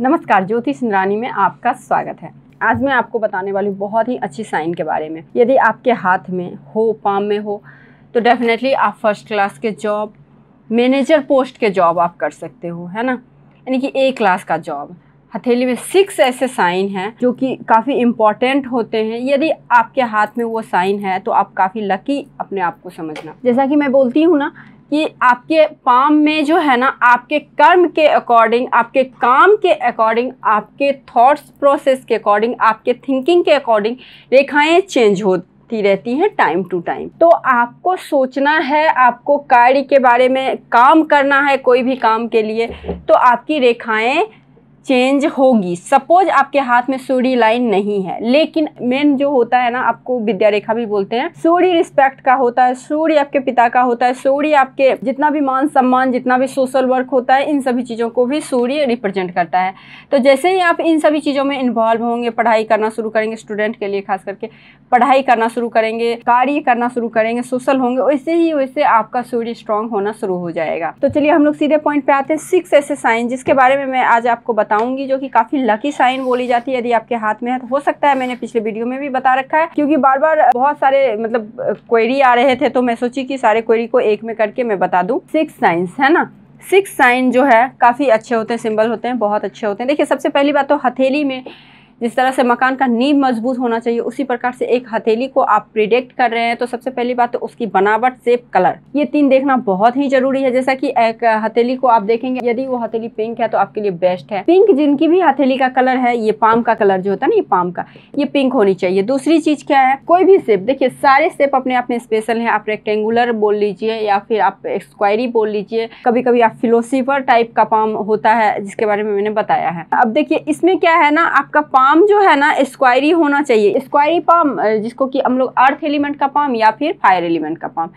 नमस्कार ज्योति सिंदरानी में आपका स्वागत है आज मैं आपको बताने वाली बहुत ही अच्छी साइन के बारे में यदि आपके हाथ में हो पाम में हो तो डेफिनेटली आप फर्स्ट क्लास के जॉब मैनेजर पोस्ट के जॉब आप कर सकते हो है ना यानी कि ए क्लास का जॉब हथेली में सिक्स ऐसे साइन हैं जो कि काफ़ी इम्पॉर्टेंट होते हैं यदि आपके हाथ में वो साइन है तो आप काफ़ी लकी अपने आप को समझना जैसा कि मैं बोलती हूँ ना कि आपके पाम में जो है ना आपके कर्म के अकॉर्डिंग आपके काम के अकॉर्डिंग आपके थॉट्स प्रोसेस के अकॉर्डिंग आपके थिंकिंग के अकॉर्डिंग रेखाएं चेंज होती रहती हैं टाइम टू टाइम तो आपको सोचना है आपको कार्य के बारे में काम करना है कोई भी काम के लिए तो आपकी रेखाएं चेंज होगी सपोज आपके हाथ में सूर्य लाइन नहीं है लेकिन मेन जो होता है ना आपको विद्या रेखा भी बोलते हैं सूर्य रिस्पेक्ट का होता है सूर्य आपके पिता का होता है सूर्य आपके जितना भी मान सम्मान जितना भी सोशल वर्क होता है इन सभी चीज़ों को भी सूर्य रिप्रेजेंट करता है तो जैसे ही आप इन सभी चीज़ों में इन्वॉल्व होंगे पढ़ाई करना शुरू करेंगे स्टूडेंट के लिए खास करके पढ़ाई करना शुरू करेंगे कार्य करना शुरू करेंगे सोशल होंगे वैसे ही वैसे आपका सूर्य स्ट्रांग होना शुरू हो जाएगा तो चलिए हम लोग सीधे पॉइंट पे आते हैं सिक्स ऐसे साइन जिसके बारे में मैं आज आपको बताऊँ बताऊंगी जो कि काफ़ी लकी साइन बोली जाती है यदि आपके हाथ में है तो हो सकता है मैंने पिछले वीडियो में भी बता रखा है क्योंकि बार बार बहुत सारे मतलब क्वेरी आ रहे थे तो मैं सोची कि सारे क्वेरी को एक में करके मैं बता दू सिक्स साइंस है ना सिक्स साइन जो है काफ़ी अच्छे होते हैं सिंबल होते हैं बहुत अच्छे होते हैं देखिए सबसे पहली बात तो हथेली में जिस तरह से मकान का नींव मजबूत होना चाहिए उसी प्रकार से एक हथेली को आप प्रिडिक्ट कर रहे हैं तो सबसे पहली बात तो उसकी बनावट सेप कलर ये तीन देखना बहुत ही जरूरी है जैसा कि एक हथेली को आप देखेंगे यदि वो हथेली पिंक है तो आपके लिए बेस्ट है पिंक जिनकी भी हथेली का कलर है ये पाम का कलर जो होता है ना ये पाम का ये पिंक होनी चाहिए दूसरी चीज क्या है कोई भी सेप देखिये सारे सेप अपने आप में स्पेशल है आप रेक्टेंगुलर बोल लीजिए या फिर आप एक्सक्वायरी बोल लीजिए कभी कभी आप फिलोसीफर टाइप का पाम होता है जिसके बारे में मैंने बताया है अब देखिये इसमें क्या है ना आपका पाम पाम जो है ना स्क्वायरी होना चाहिए स्क्वायरी पाम जिसको कि हम लोग अर्थ एलिमेंट का पाम या फिर फायर एलिमेंट का पाम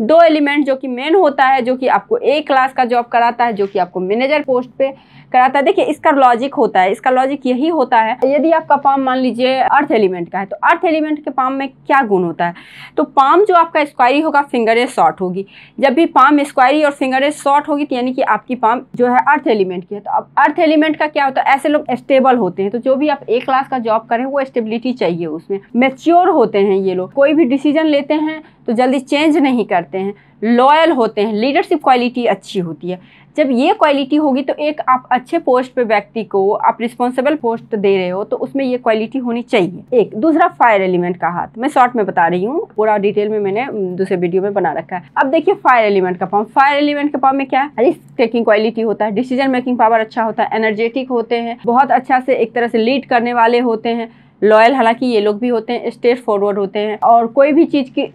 दो एलिमेंट जो कि मेन होता है जो कि आपको ए क्लास का जॉब कराता है जो कि आपको मैनेजर पोस्ट पे कराता है देखिए इसका लॉजिक होता है इसका लॉजिक यही होता है यदि आपका पाम मान लीजिए अर्थ एलिमेंट का है तो अर्थ एलिमेंट के पाम में क्या गुण होता है तो पाम जो आपका स्क्वायरी होगा फिंगरें शॉर्ट होगी जब भी पाम स्क्वायरी और फिंगरें शॉर्ट होगी तो यानी कि आपकी पाम जो है अर्थ एलिमेंट की है तो अब अर्थ एलिमेंट का क्या होता है ऐसे लोग स्टेबल होते हैं तो जो भी आप ए क्लास का जॉब करें वो स्टेबिलिटी चाहिए उसमें मेच्योर होते हैं ये लोग कोई भी डिसीजन लेते हैं तो जल्दी चेंज नहीं करते करते हैं लॉयल होते हैं लीडरशिप क्वालिटी अच्छी होती है जब ये क्वालिटी होगी तो एक आप अच्छे पोस्ट पे व्यक्ति को आप रिस्पॉन्सिबल पोस्ट दे रहे हो तो उसमें ये क्वालिटी होनी चाहिए एक दूसरा फायर एलिमेंट का हाथ मैं शॉर्ट में बता रही हूँ पूरा डिटेल में मैंने दूसरे वीडियो में बना रखा है अब देखिए फायर एलिमेंट का पाव फायर एलिमेंट का पाव में क्या है रिस्क टेकिंग क्वालिटी होता है डिसीजन मेकिंग पावर अच्छा होता है एनर्जेटिक होते हैं बहुत अच्छा से एक तरह से लीड करने वाले होते हैं लॉयल हालांकि ये लोग भी होते हैं स्टेट फॉरवर्ड होते हैं और कोई भी चीज़ की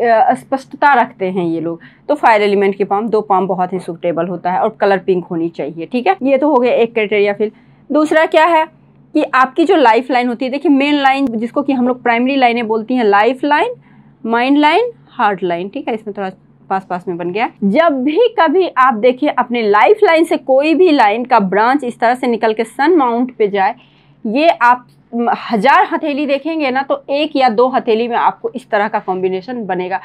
स्पष्टता रखते हैं ये लोग तो फायर एलिमेंट की पाम दो पाम बहुत ही सुटेबल होता है और कलर पिंक होनी चाहिए ठीक है ये तो हो गया एक क्राइटेरिया फिल दूसरा क्या है कि आपकी जो लाइफ लाइन होती है देखिए मेन लाइन जिसको कि हम लोग प्राइमरी लाइनें बोलती हैं life line mind line heart line ठीक है इसमें थोड़ा पास पास में बन गया जब भी कभी आप देखिए अपने लाइफ लाइन से कोई भी लाइन का ब्रांच इस तरह से निकल के सन माउंट पे जाए ये आप हजार हथेली देखेंगे ना तो एक या दो हथेली में आपको इस तरह का कॉम्बिनेशन बनेगा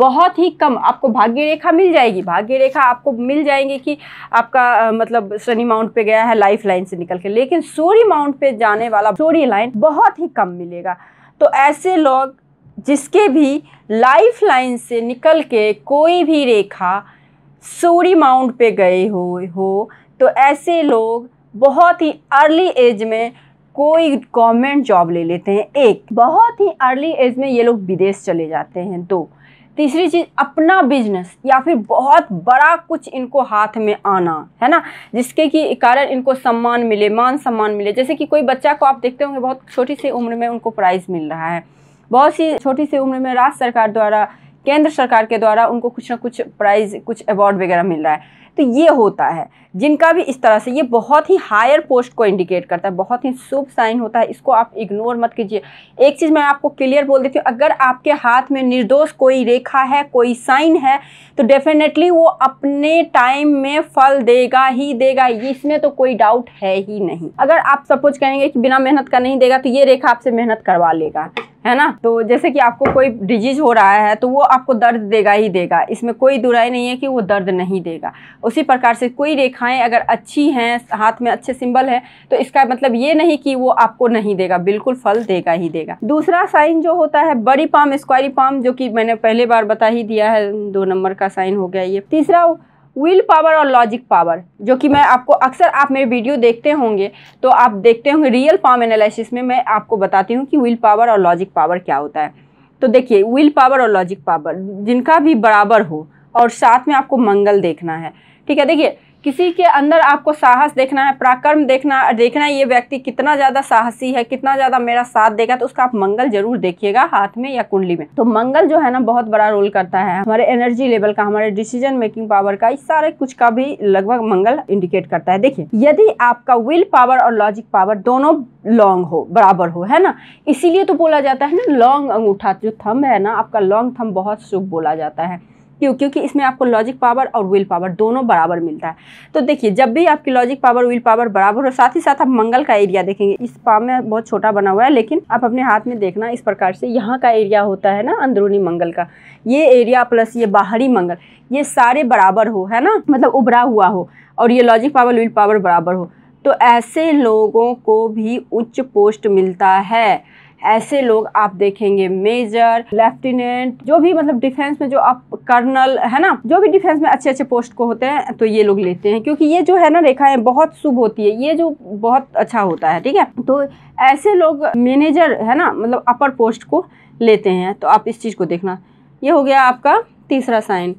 बहुत ही कम आपको भाग्य रेखा मिल जाएगी भाग्य रेखा आपको मिल जाएंगे कि आपका मतलब शनि माउंट पे गया है लाइफ लाइन से निकल के लेकिन सूर्य माउंट पे जाने वाला सूर्य लाइन बहुत ही कम मिलेगा तो ऐसे लोग जिसके भी लाइफ लाइन से निकल के कोई भी रेखा सूर्य माउंट पे गए हो, हो तो ऐसे लोग बहुत ही अर्ली एज में कोई गवर्नमेंट जॉब ले लेते हैं एक बहुत ही अर्ली एज में ये लोग विदेश चले जाते हैं दो तीसरी चीज़ अपना बिजनेस या फिर बहुत बड़ा कुछ इनको हाथ में आना है ना जिसके कि कारण इनको सम्मान मिले मान सम्मान मिले जैसे कि कोई बच्चा को आप देखते होंगे बहुत छोटी सी उम्र में उनको प्राइज़ मिल रहा है बहुत सी छोटी सी उम्र में राज्य सरकार द्वारा केंद्र सरकार के द्वारा उनको कुछ ना कुछ प्राइज़ कुछ अवार्ड वगैरह मिल रहा है तो ये होता है जिनका भी इस तरह से ये बहुत ही हायर पोस्ट को इंडिकेट करता है बहुत ही शुभ साइन होता है इसको आप इग्नोर मत कीजिए एक चीज़ मैं आपको क्लियर बोल देती हूँ अगर आपके हाथ में निर्दोष कोई रेखा है कोई साइन है तो डेफिनेटली वो अपने टाइम में फल देगा ही देगा इसमें तो कोई डाउट है ही नहीं अगर आप सपोज कहेंगे कि बिना मेहनत का नहीं देगा तो ये रेखा आपसे मेहनत करवा लेगा है ना तो जैसे कि आपको कोई डिजीज हो रहा है तो वो आपको दर्द देगा ही देगा इसमें कोई दुराई नहीं है कि वो दर्द नहीं देगा उसी प्रकार से कोई रेखाएं अगर अच्छी हैं हाथ में अच्छे सिंबल है तो इसका मतलब ये नहीं कि वो आपको नहीं देगा बिल्कुल फल देगा ही देगा दूसरा साइन जो होता है बड़ी पाम स्क्वायरी पाम जो कि मैंने पहले बार बता ही दिया है दो नंबर का साइन हो गया ये तीसरा विल पावर और लॉजिक पावर जो कि मैं आपको अक्सर आप मेरे वीडियो देखते होंगे तो आप देखते होंगे रियल फॉर्म एनालिसिस में मैं आपको बताती हूँ कि विल पावर और लॉजिक पावर क्या होता है तो देखिए विल पावर और लॉजिक पावर जिनका भी बराबर हो और साथ में आपको मंगल देखना है ठीक है देखिए किसी के अंदर आपको साहस देखना है पराक्रम देखना देखना है ये व्यक्ति कितना ज़्यादा साहसी है कितना ज़्यादा मेरा साथ देगा तो उसका आप मंगल जरूर देखिएगा हाथ में या कुंडली में तो मंगल जो है ना बहुत बड़ा रोल करता है हमारे एनर्जी लेवल का हमारे डिसीजन मेकिंग पावर का इस सारे कुछ का भी लगभग मंगल इंडिकेट करता है देखिए यदि आपका विल पावर और लॉजिक पावर दोनों लॉन्ग हो बराबर हो है ना इसीलिए तो बोला जाता है ना लॉन्ग अंगूठा जो थम है ना आपका लॉन्ग थम बहुत शुभ बोला जाता है क्यों क्योंकि इसमें आपको लॉजिक पावर और विल पावर दोनों बराबर मिलता है तो देखिए जब भी आपकी लॉजिक पावर विल पावर बराबर हो साथ ही साथ आप मंगल का एरिया देखेंगे इस पाम में बहुत छोटा बना हुआ है लेकिन आप अपने हाथ में देखना इस प्रकार से यहाँ का एरिया होता है ना अंदरूनी मंगल का ये एरिया प्लस ये बाहरी मंगल ये सारे बराबर हो है ना मतलब उभरा हुआ हो और ये लॉजिक पावर विल पावर बराबर हो तो ऐसे लोगों को भी उच्च पोस्ट मिलता है ऐसे लोग आप देखेंगे मेजर लेफ्टिनेंट जो भी मतलब डिफेंस में जो आप कर्नल है ना जो भी डिफेंस में अच्छे अच्छे पोस्ट को होते हैं तो ये लोग लेते हैं क्योंकि ये जो है ना रेखाएं बहुत शुभ होती है ये जो बहुत अच्छा होता है ठीक है तो ऐसे लोग मैनेजर है ना मतलब अपर पोस्ट को लेते हैं तो आप इस चीज़ को देखना ये हो गया आपका तीसरा साइन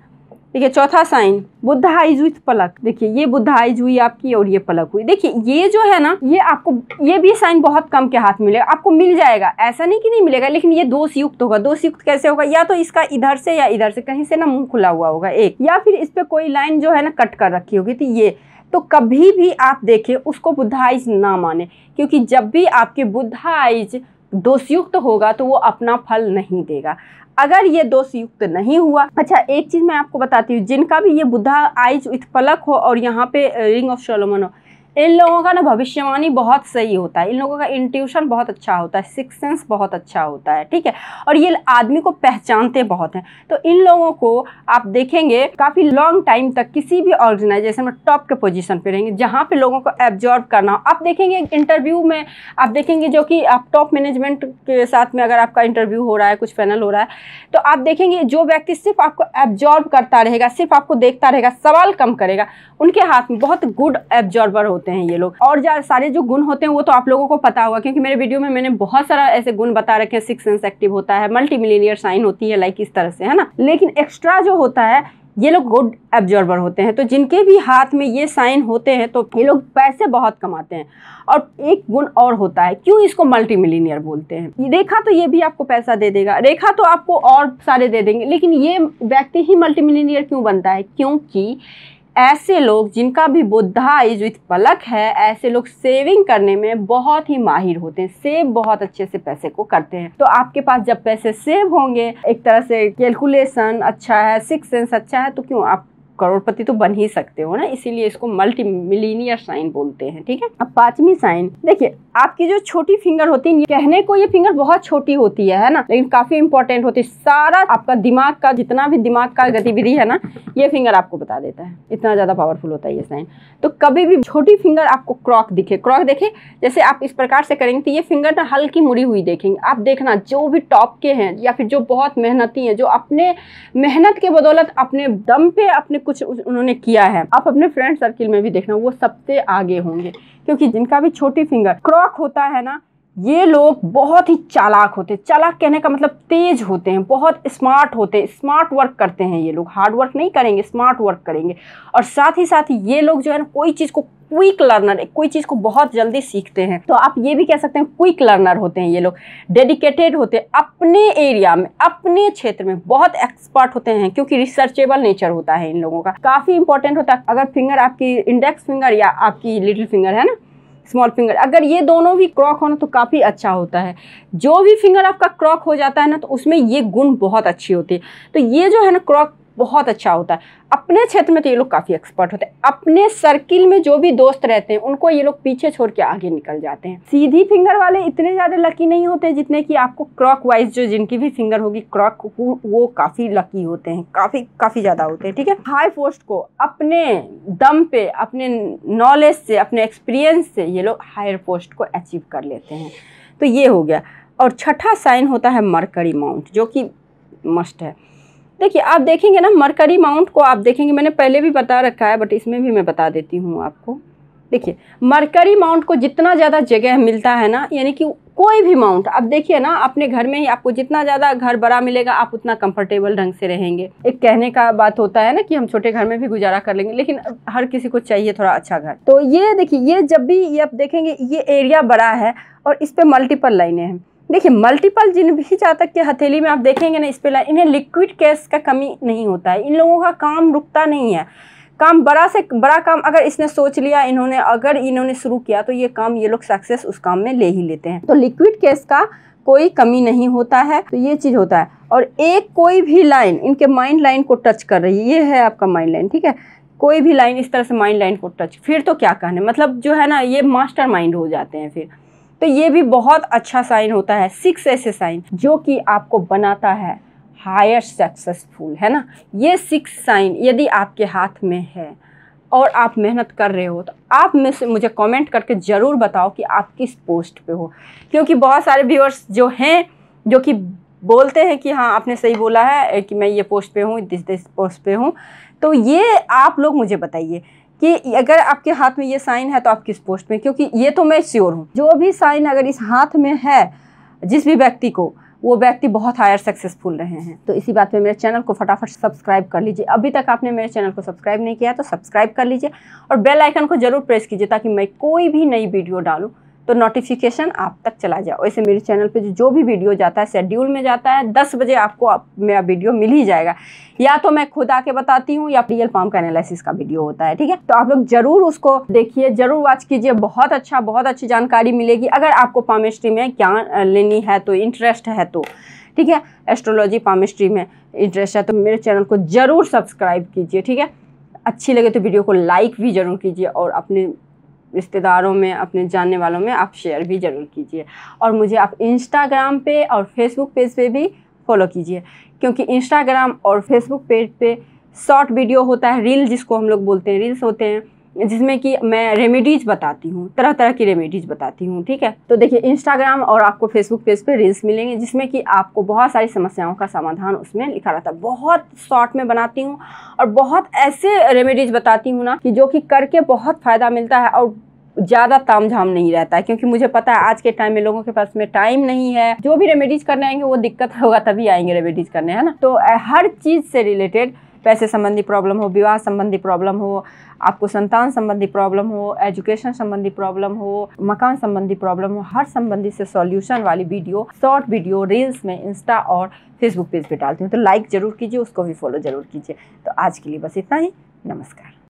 देखिए चौथा साइन बुद्ध आइज विथ पलक देखिए ये बुद्ध आइज हुई आपकी और ये पलक हुई देखिए ये जो है ना ये आपको ये भी साइन बहुत कम के हाथ मिलेगा आपको मिल जाएगा ऐसा नहीं कि नहीं मिलेगा लेकिन ये दोष युक्त होगा दोष युक्त कैसे होगा या तो इसका इधर से या इधर से कहीं से ना मुंह खुला हुआ होगा एक या फिर इस पर कोई लाइन जो है ना कट कर रखी होगी तो ये तो कभी भी आप देखें उसको बुद्धाइज ना माने क्योंकि जब भी आपके बुद्धाइज दोषयुक्त होगा तो वो अपना फल नहीं देगा अगर ये दोष युक्त नहीं हुआ अच्छा एक चीज मैं आपको बताती हूँ जिनका भी ये बुद्धा आइज विथ पलक हो और यहाँ पे रिंग ऑफ सोलोमन हो इन लोगों का ना भविष्यवाणी बहुत सही होता है इन लोगों का इंट्यूशन बहुत अच्छा होता है सिक्स सेंस बहुत अच्छा होता है ठीक है और ये आदमी को पहचानते बहुत हैं तो इन लोगों को आप देखेंगे काफ़ी लॉन्ग टाइम तक किसी भी ऑर्गेनाइजेशन में टॉप के पोजीशन पे रहेंगे जहाँ पे लोगों को एब्जॉर्ब करना हो आप देखेंगे इंटरव्यू में आप देखेंगे जो कि आप टॉप मैनेजमेंट के साथ में अगर आपका इंटरव्यू हो रहा है कुछ पैनल हो रहा है तो आप देखेंगे जो व्यक्ति सिर्फ आपको एब्जॉर्ब करता रहेगा सिर्फ आपको देखता रहेगा सवाल कम करेगा उनके हाथ में बहुत गुड एब्ज़ॉर्बर होता होते हैं ये लोग और सारे जो गुण होते हैं वो तो आप लोगों को पता होगा क्योंकि मेरे वीडियो में मैंने बहुत सारा ऐसे गुण बता रखे हैं सिक्स सेंस एक्टिव होता है मल्टी मिलीनियर साइन होती है लाइक इस तरह से है ना लेकिन एक्स्ट्रा जो होता है ये लोग गुड एब्जॉर्बर होते हैं तो जिनके भी हाथ में ये साइन होते हैं तो ये लोग पैसे बहुत कमाते हैं और एक गुण और होता है क्यों इसको मल्टी मिलीनियर बोलते हैं रेखा तो ये भी आपको पैसा दे देगा रेखा तो आपको और सारे दे देंगे लेकिन ये व्यक्ति ही मल्टी मिलीनियर क्यों बनता है क्योंकि ऐसे लोग जिनका भी बुद्धाइज विथ पलक है ऐसे लोग सेविंग करने में बहुत ही माहिर होते हैं सेव बहुत अच्छे से पैसे को करते हैं तो आपके पास जब पैसे सेव होंगे एक तरह से कैलकुलेशन अच्छा है सिक्स सेंस अच्छा है तो क्यों आप करोड़पति तो बन ही सकते हो ना इसीलिए इसको मल्टी मिलीनियर साइन बोलते हैं ठीक है अब पांचवी साइन देखिए आपकी जो छोटी फिंगर होती है कहने को ये फिंगर बहुत छोटी होती है है ना लेकिन काफी इंपॉर्टेंट होती है सारा आपका दिमाग का जितना भी दिमाग का गतिविधि है ना ये फिंगर आपको बता देता है इतना ज्यादा पावरफुल होता है ये साइन तो कभी भी छोटी फिंगर आपको क्रॉक दिखे क्रॉक देखे जैसे आप इस प्रकार से करेंगे तो ये फिंगर ना हल्की मुड़ी हुई देखेंगे आप देखना जो भी टॉप के हैं या फिर जो बहुत मेहनती है जो अपने मेहनत के बदौलत अपने दम पे अपने कुछ उन्होंने किया है आप अपने फ्रेंड सर्किल में भी देखना वो सबसे आगे होंगे क्योंकि जिनका भी छोटी फिंगर क्रॉक होता है ना ये लोग बहुत ही चालाक होते हैं चालाक कहने का मतलब तेज होते हैं बहुत स्मार्ट होते हैं स्मार्ट वर्क करते हैं ये लोग हार्ड वर्क नहीं करेंगे स्मार्ट वर्क करेंगे और साथ ही साथ ये लोग जो है ना कोई चीज़ को क्विक लर्नर कोई चीज़ को बहुत जल्दी सीखते हैं तो आप ये भी कह सकते हैं क्विक लर्नर होते हैं ये लोग डेडिकेटेड होते हैं अपने एरिया में अपने क्षेत्र में बहुत एक्सपर्ट होते हैं क्योंकि रिसर्चेबल नेचर होता है इन लोगों का काफ़ी इंपॉर्टेंट होता है अगर फिंगर आपकी इंडेक्स फिंगर या आपकी लिटिल फिंगर है ना स्मॉल फिंगर अगर ये दोनों भी क्रॉक होना तो काफ़ी अच्छा होता है जो भी फिंगर आपका क्रॉक हो जाता है ना तो उसमें ये गुण बहुत अच्छी होती है तो ये जो है ना क्रॉक बहुत अच्छा होता है अपने क्षेत्र में तो ये लोग काफ़ी एक्सपर्ट होते हैं अपने सर्किल में जो भी दोस्त रहते हैं उनको ये लोग पीछे छोड़ के आगे निकल जाते हैं सीधी फिंगर वाले इतने ज़्यादा लकी नहीं होते जितने कि आपको क्रॉक वाइज जो जिनकी भी फिंगर होगी क्रॉक वो काफ़ी लकी होते हैं काफ़ी काफ़ी ज़्यादा होते हैं ठीक है हाई पोस्ट को अपने दम पे अपने नॉलेज से अपने एक्सपीरियंस से ये लोग हायर पोस्ट को अचीव कर लेते हैं तो ये हो गया और छठा साइन होता है मरकरी माउंट जो कि मस्ट है देखिए आप देखेंगे ना मरकरी माउंट को आप देखेंगे मैंने पहले भी बता रखा है बट इसमें भी मैं बता देती हूँ आपको देखिए मरकरी माउंट को जितना ज़्यादा जगह मिलता है ना यानी कि कोई भी माउंट अब देखिए ना अपने घर में ही आपको जितना ज़्यादा घर बड़ा मिलेगा आप उतना कंफर्टेबल ढंग से रहेंगे एक कहने का बात होता है ना कि हम छोटे घर में भी गुजारा कर लेंगे लेकिन हर किसी को चाहिए थोड़ा अच्छा घर तो ये देखिए ये जब भी ये आप देखेंगे ये एरिया बड़ा है और इस पर मल्टीपल लाइने हैं देखिए मल्टीपल जिन भी जातक के हथेली में आप देखेंगे ना इस पर इन्हें लिक्विड कैश का कमी नहीं होता है इन लोगों का काम रुकता नहीं है काम बड़ा से बड़ा काम अगर इसने सोच लिया इन्होंने अगर इन्होंने शुरू किया तो ये काम ये लोग सक्सेस उस काम में ले ही लेते हैं तो लिक्विड कैश का कोई कमी नहीं होता है तो ये चीज़ होता है और एक कोई भी लाइन इनके माइंड लाइन को टच कर रही है ये है आपका माइंड लाइन ठीक है कोई भी लाइन इस तरह से माइंड लाइन को टच फिर तो क्या कहने मतलब जो है ना ये मास्टर माइंड हो जाते हैं फिर तो ये भी बहुत अच्छा साइन होता है सिक्स ऐसे साइन जो कि आपको बनाता है हायर सक्सेसफुल है ना ये सिक्स साइन यदि आपके हाथ में है और आप मेहनत कर रहे हो तो आप में से मुझे कमेंट करके ज़रूर बताओ कि आप किस पोस्ट पे हो क्योंकि बहुत सारे व्यूअर्स जो हैं जो कि बोलते हैं कि हाँ आपने सही बोला है कि मैं ये पोस्ट पे हूँ दिस दिस पोस्ट पे हूँ तो ये आप लोग मुझे बताइए कि अगर आपके हाथ में ये साइन है तो आप किस पोस्ट में क्योंकि ये तो मैं श्योर हूँ जो भी साइन अगर इस हाथ में है जिस भी व्यक्ति को वो व्यक्ति बहुत हायर सक्सेसफुल रहे हैं तो इसी बात पे मेरे चैनल को फटाफट सब्सक्राइब कर लीजिए अभी तक आपने मेरे चैनल को सब्सक्राइब नहीं किया तो सब्सक्राइब कर लीजिए और बेल आइकन को जरूर प्रेस कीजिए ताकि मैं कोई भी नई वीडियो डालूँ तो नोटिफिकेशन आप तक चला जाए वैसे मेरे चैनल पे जो भी वीडियो जाता है शेड्यूल में जाता है दस बजे आपको आप, मेरा वीडियो मिल ही जाएगा या तो मैं खुद आके बताती हूँ या रियल पाम का एनालिसिस का वीडियो होता है ठीक है तो आप लोग जरूर उसको देखिए जरूर वॉच कीजिए बहुत अच्छा बहुत अच्छी जानकारी मिलेगी अगर आपको पामिस्ट्री में क्या लेनी है तो इंटरेस्ट है तो ठीक है एस्ट्रोलॉजी पामिस्ट्री में इंटरेस्ट है तो मेरे चैनल को ज़रूर सब्सक्राइब कीजिए ठीक है अच्छी लगे तो वीडियो को लाइक भी ज़रूर कीजिए और अपने रिश्तेदारों में अपने जानने वालों में आप शेयर भी ज़रूर कीजिए और मुझे आप इंस्टाग्राम पे और फेसबुक पेज पे भी फॉलो कीजिए क्योंकि इंस्टाग्राम और फेसबुक पेज पे शॉर्ट वीडियो होता है रील जिसको हम लोग बोलते हैं रील्स होते हैं जिसमें कि मैं रेमेडीज़ बताती हूँ तरह तरह की रेमेडीज़ बताती हूँ ठीक है तो देखिए इंस्टाग्राम और आपको फेसबुक पेज पे रील्स मिलेंगे जिसमें कि आपको बहुत सारी समस्याओं का समाधान उसमें लिखा रहता है बहुत शॉर्ट में बनाती हूँ और बहुत ऐसे रेमेडीज़ बताती हूँ ना कि जो कि करके बहुत फ़ायदा मिलता है और ज़्यादा ताम झाम नहीं रहता है क्योंकि मुझे पता है आज के टाइम में लोगों के पास में टाइम नहीं है जो भी रेमेडीज़ करने आएंगे वो दिक्कत होगा तभी आएंगे रेमेडीज़ करने है ना तो हर चीज़ से रिलेटेड पैसे संबंधी प्रॉब्लम हो विवाह संबंधी प्रॉब्लम हो आपको संतान संबंधी प्रॉब्लम हो एजुकेशन संबंधी प्रॉब्लम हो मकान संबंधी प्रॉब्लम हो हर संबंधी से सॉल्यूशन वाली वीडियो शॉर्ट वीडियो रील्स में इंस्टा और फेसबुक पेज पर डालती हूँ तो लाइक ज़रूर कीजिए उसको भी फॉलो ज़रूर कीजिए तो आज के लिए बस इतना ही नमस्कार